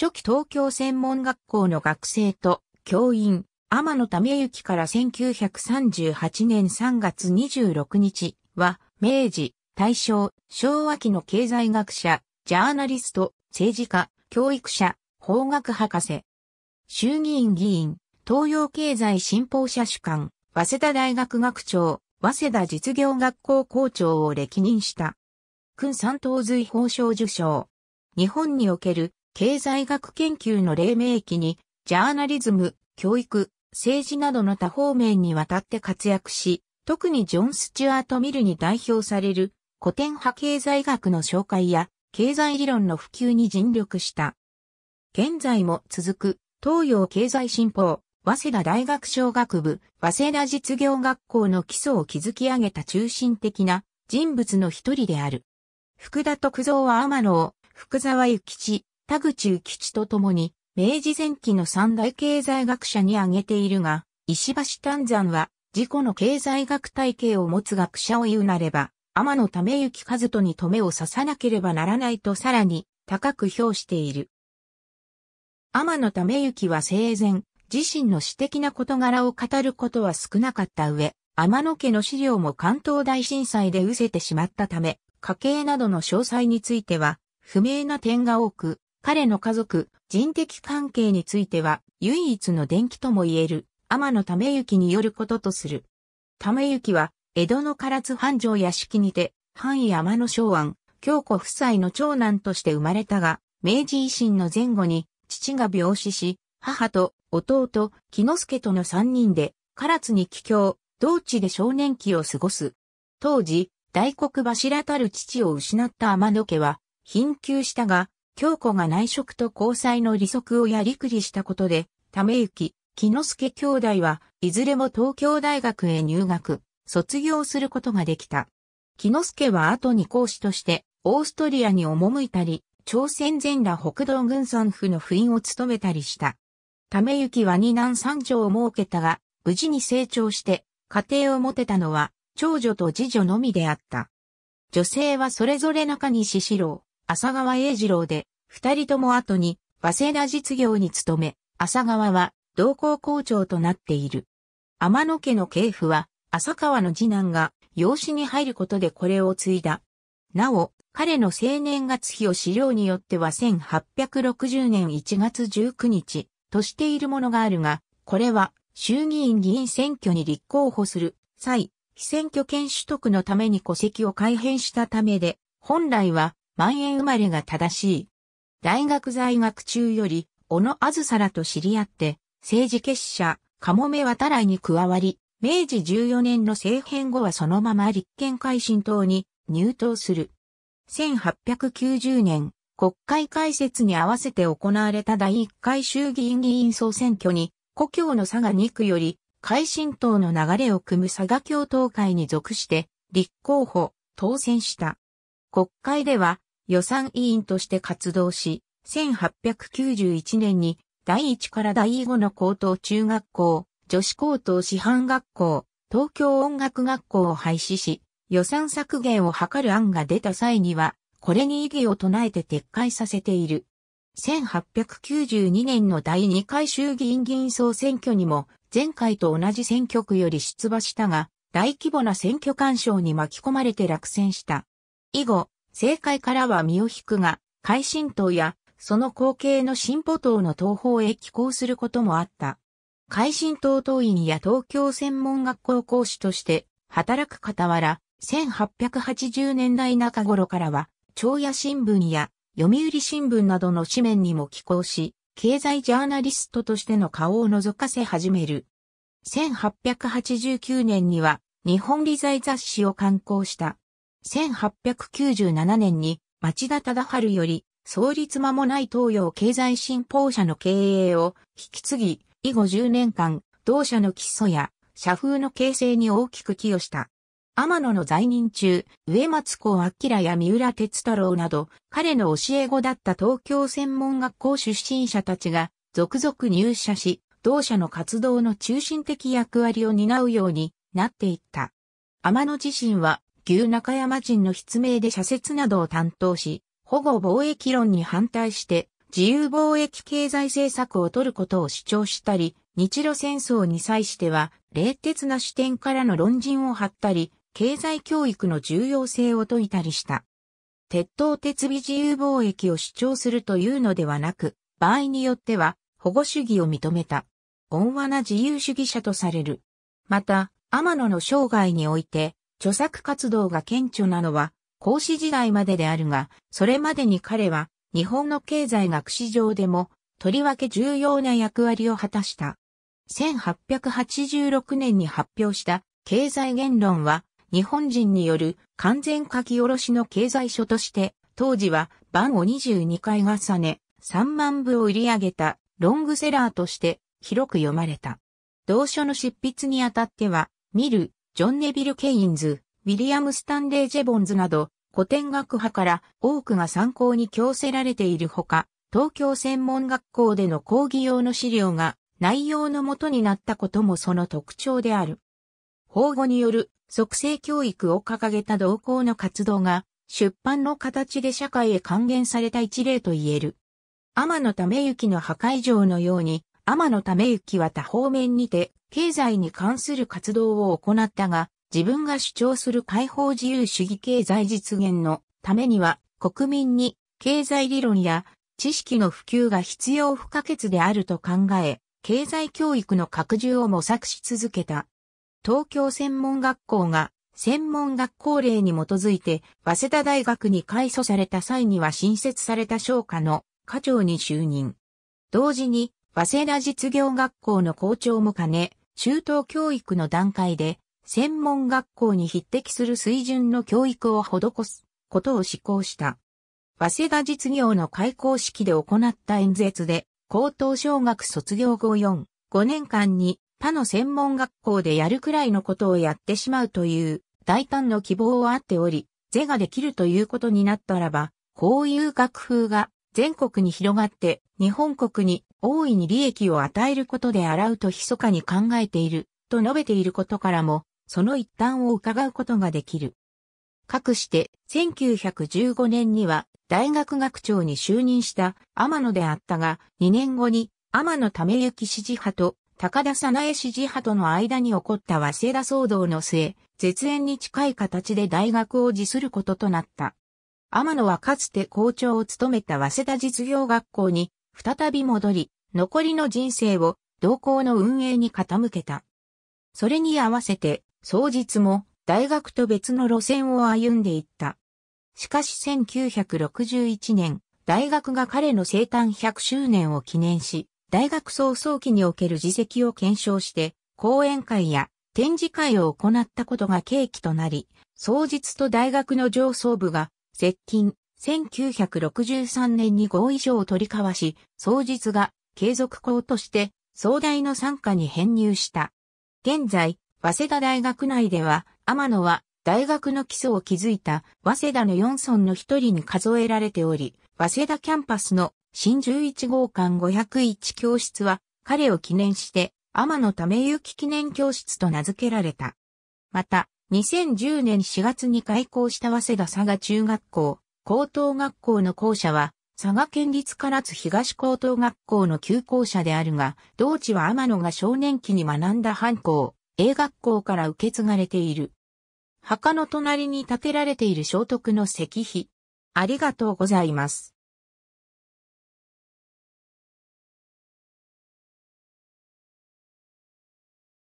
初期東京専門学校の学生と教員、天野民之から1938年3月26日は、明治、大正、昭和期の経済学者、ジャーナリスト、政治家、教育者、法学博士。衆議院議員、東洋経済新報社主管、早稲田大学学長、早稲田実業学校校長を歴任した。君三等随法賞受賞。日本における経済学研究の黎明期に、ジャーナリズム、教育、政治などの多方面にわたって活躍し、特にジョン・スチュアート・ミルに代表される古典派経済学の紹介や経済理論の普及に尽力した。現在も続く東洋経済新報、早稲田大学商学部、早稲田実業学校の基礎を築き上げた中心的な人物の一人である。福田徳造は天野を、福沢諭吉、田口幸吉と共に、明治前期の三大経済学者に挙げているが、石橋丹山は、自己の経済学体系を持つ学者を言うなれば、天野為幸和人に止めを刺さなければならないとさらに高く評している。天野為幸は生前、自身の私的な事柄を語ることは少なかった上、天野家の資料も関東大震災で失せてしまったため、家計などの詳細については、不明な点が多く、彼の家族、人的関係については、唯一の伝記とも言える、天野為之によることとする。為之は、江戸の唐津繁盛屋敷にて、範囲天野昭安、京子夫妻の長男として生まれたが、明治維新の前後に、父が病死し、母と弟、木之助との三人で、唐津に帰郷、同地で少年期を過ごす。当時、大黒柱たる父を失った天野家は、貧窮したが、京子が内職と交際の利息をやりくりしたことで、ため行、木之助兄弟はいずれも東京大学へ入学、卒業することができた。木之助は後に講師としてオーストリアに赴いたり、朝鮮全羅北道軍産府の府印を務めたりした。ため行は二男三女を設けたが、無事に成長して家庭を持てたのは長女と次女のみであった。女性はそれぞれ中西四郎、浅川栄二郎で、二人とも後に、早稲田実業に勤め、浅川は同校校長となっている。天野家の系譜は、浅川の次男が養子に入ることでこれを継いだ。なお、彼の青年月日を資料によっては1860年1月19日としているものがあるが、これは衆議院議員選挙に立候補する際、非選挙権取得のために戸籍を改変したためで、本来は万円生まれが正しい大学在学中より、小野あずさらと知り合って、政治結社、かもめ渡来に加わり、明治14年の政変後はそのまま立憲改進党に入党する。1890年、国会開設に合わせて行われた第1回衆議院議員総選挙に、故郷の佐賀2区より、改進党の流れを組む佐賀共闘会に属して、立候補、当選した。国会では、予算委員として活動し、1891年に第1から第5の高等中学校、女子高等師範学校、東京音楽学校を廃止し、予算削減を図る案が出た際には、これに異議を唱えて撤回させている。1892年の第2回衆議院議員総選挙にも、前回と同じ選挙区より出馬したが、大規模な選挙干渉に巻き込まれて落選した。以後、政界からは身を引くが、海進党や、その後継の進歩党の東方へ寄港することもあった。海進党党員や東京専門学校講師として働く傍ら、1880年代中頃からは、朝野新聞や読売新聞などの紙面にも寄港し、経済ジャーナリストとしての顔を覗かせ始める。1889年には日本理財雑誌を刊行した。1897年に町田忠春より創立間もない東洋経済新報社の経営を引き継ぎ、以後10年間、同社の基礎や社風の形成に大きく寄与した。天野の在任中、植松子明や三浦哲太郎など、彼の教え子だった東京専門学校出身者たちが、続々入社し、同社の活動の中心的役割を担うようになっていった。天野自身は、旧中山人の筆名で社説などを担当し、保護貿易論に反対して、自由貿易経済政策を取ることを主張したり、日露戦争に際しては、冷徹な視点からの論陣を張ったり、経済教育の重要性を説いたりした。鉄塔鉄尾自由貿易を主張するというのではなく、場合によっては保護主義を認めた。温和な自由主義者とされる。また、天野の生涯において、著作活動が顕著なのは、孔子時代までであるが、それまでに彼は、日本の経済学史上でも、とりわけ重要な役割を果たした。1886年に発表した経済言論は、日本人による完全書き下ろしの経済書として、当時は版を22回重ね、3万部を売り上げたロングセラーとして広く読まれた。同書の執筆にあたっては、見る、ジョン・ネビル・ケインズ、ウィリアム・スタンレー・ジェボンズなど、古典学派から多くが参考に強せられているほか、東京専門学校での講義用の資料が内容のもとになったこともその特徴である。法語による即成教育を掲げた同行の活動が出版の形で社会へ還元された一例と言える。天野為之の破壊城のように天野為之は多方面にて、経済に関する活動を行ったが、自分が主張する解放自由主義経済実現のためには、国民に経済理論や知識の普及が必要不可欠であると考え、経済教育の拡充を模索し続けた。東京専門学校が専門学校令に基づいて、早稲田大学に改組された際には新設された商家の課長に就任。同時に、早稲田実業学校の校長も兼ね、中等教育の段階で、専門学校に匹敵する水準の教育を施すことを施行した。早稲田実業の開校式で行った演説で、高等小学卒業後4、5年間に他の専門学校でやるくらいのことをやってしまうという大胆の希望をあっており、是ができるということになったらば、こういう学風が全国に広がって日本国に大いに利益を与えることで洗うと密かに考えている、と述べていることからも、その一端を伺うことができる。かくして、1915年には大学学長に就任した天野であったが、2年後に天野為之支持派と高田早苗支持派との間に起こった早稲田騒動の末、絶縁に近い形で大学を辞することとなった。天野はかつて校長を務めた早稲田実業学校に再び戻り、残りの人生を同行の運営に傾けた。それに合わせて、早日も大学と別の路線を歩んでいった。しかし1961年、大学が彼の生誕100周年を記念し、大学早々期における自責を検証して、講演会や展示会を行ったことが契機となり、創日と大学の上層部が接近、1963年に合意書を取り交わし、双実が継続校として総大の参加に編入した。現在、早稲田大学内では、天野は大学の基礎を築いた早稲田の4村の一人に数えられており、早稲田キャンパスの新11号館501教室は彼を記念して天野為き記念教室と名付けられた。また、2010年4月に開校した早稲田佐賀中学校、高等学校の校舎は、佐賀県立唐津東高等学校の旧校舎であるが、同地は天野が少年期に学んだ藩校、A 学校から受け継がれている。墓の隣に建てられている聖徳の石碑。ありがとうございます。